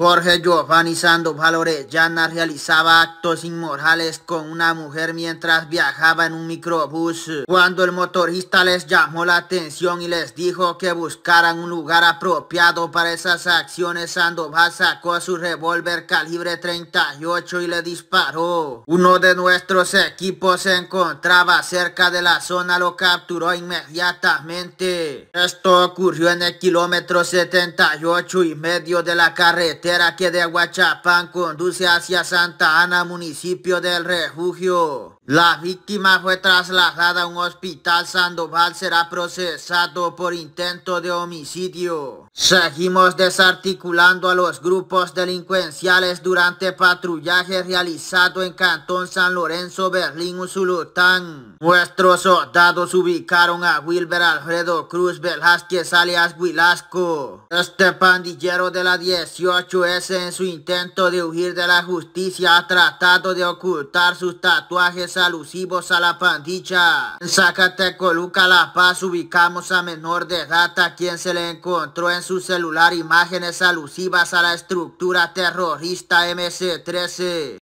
Jorge Giovanni Sandoval Orellana realizaba actos inmorales con una mujer mientras viajaba en un microbús. Cuando el motorista les llamó la atención y les dijo que buscaran un lugar apropiado para esas acciones, Sandoval sacó su revólver calibre 38 y le disparó. Uno de nuestros equipos se encontraba cerca de la zona, lo capturó inmediatamente. Esto ocurrió en el kilómetro 78 y medio de la carretera era que de Huachapán conduce hacia Santa Ana, municipio del refugio. La víctima fue trasladada a un hospital. Sandoval será procesado por intento de homicidio. Seguimos desarticulando a los grupos delincuenciales durante patrullaje realizado en Cantón San Lorenzo, Berlín, Usulután. Nuestros soldados ubicaron a Wilber Alfredo Cruz Velázquez alias Vilasco. Este pandillero de la 18S en su intento de huir de la justicia ha tratado de ocultar sus tatuajes alusivos a la pandilla. sácate Zacatecoluca, La Paz, ubicamos a menor de edad a quien se le encontró en su celular imágenes alusivas a la estructura terrorista MC-13.